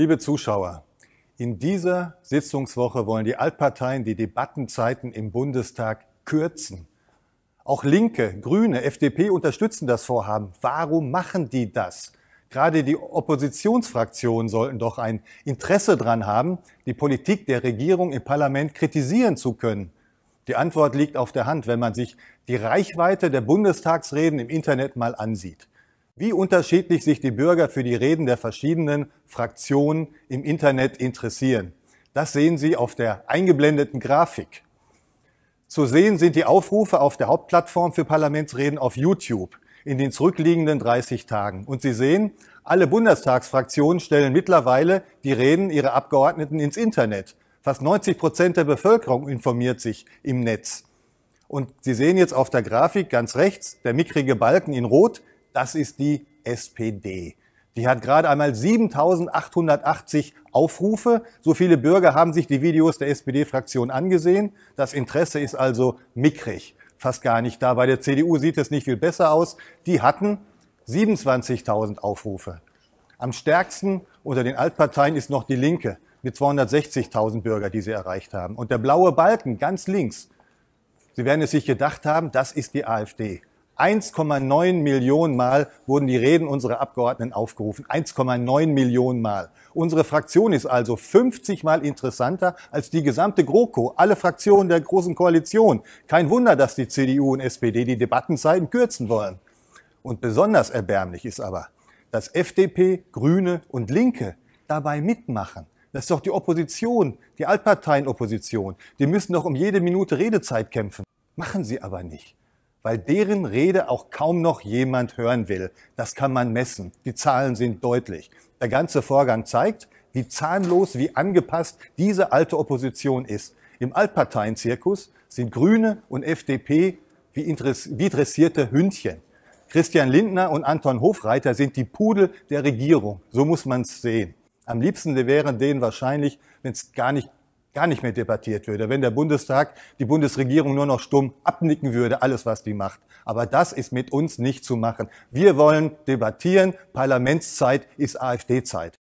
Liebe Zuschauer, in dieser Sitzungswoche wollen die Altparteien die Debattenzeiten im Bundestag kürzen. Auch Linke, Grüne, FDP unterstützen das Vorhaben. Warum machen die das? Gerade die Oppositionsfraktionen sollten doch ein Interesse dran haben, die Politik der Regierung im Parlament kritisieren zu können. Die Antwort liegt auf der Hand, wenn man sich die Reichweite der Bundestagsreden im Internet mal ansieht wie unterschiedlich sich die Bürger für die Reden der verschiedenen Fraktionen im Internet interessieren. Das sehen Sie auf der eingeblendeten Grafik. Zu sehen sind die Aufrufe auf der Hauptplattform für Parlamentsreden auf YouTube in den zurückliegenden 30 Tagen. Und Sie sehen, alle Bundestagsfraktionen stellen mittlerweile die Reden ihrer Abgeordneten ins Internet. Fast 90 Prozent der Bevölkerung informiert sich im Netz. Und Sie sehen jetzt auf der Grafik ganz rechts, der mickrige Balken in Rot das ist die SPD. Die hat gerade einmal 7880 Aufrufe. So viele Bürger haben sich die Videos der SPD-Fraktion angesehen. Das Interesse ist also mickrig, fast gar nicht da. Bei der CDU sieht es nicht viel besser aus. Die hatten 27.000 Aufrufe. Am stärksten unter den Altparteien ist noch die Linke mit 260.000 Bürger, die sie erreicht haben. Und der blaue Balken ganz links, Sie werden es sich gedacht haben, das ist die AfD. 1,9 Millionen Mal wurden die Reden unserer Abgeordneten aufgerufen. 1,9 Millionen Mal. Unsere Fraktion ist also 50 Mal interessanter als die gesamte GroKo, alle Fraktionen der Großen Koalition. Kein Wunder, dass die CDU und SPD die Debattenzeiten kürzen wollen. Und besonders erbärmlich ist aber, dass FDP, Grüne und Linke dabei mitmachen. Das ist doch die Opposition, die Altparteienopposition. Die müssen doch um jede Minute Redezeit kämpfen. Machen sie aber nicht weil deren Rede auch kaum noch jemand hören will. Das kann man messen. Die Zahlen sind deutlich. Der ganze Vorgang zeigt, wie zahnlos, wie angepasst diese alte Opposition ist. Im Altparteienzirkus sind Grüne und FDP wie, wie dressierte Hündchen. Christian Lindner und Anton Hofreiter sind die Pudel der Regierung. So muss man es sehen. Am liebsten wären denen wahrscheinlich, wenn es gar nicht gar nicht mehr debattiert würde, wenn der Bundestag, die Bundesregierung nur noch stumm abnicken würde, alles, was die macht. Aber das ist mit uns nicht zu machen. Wir wollen debattieren. Parlamentszeit ist AfD-Zeit.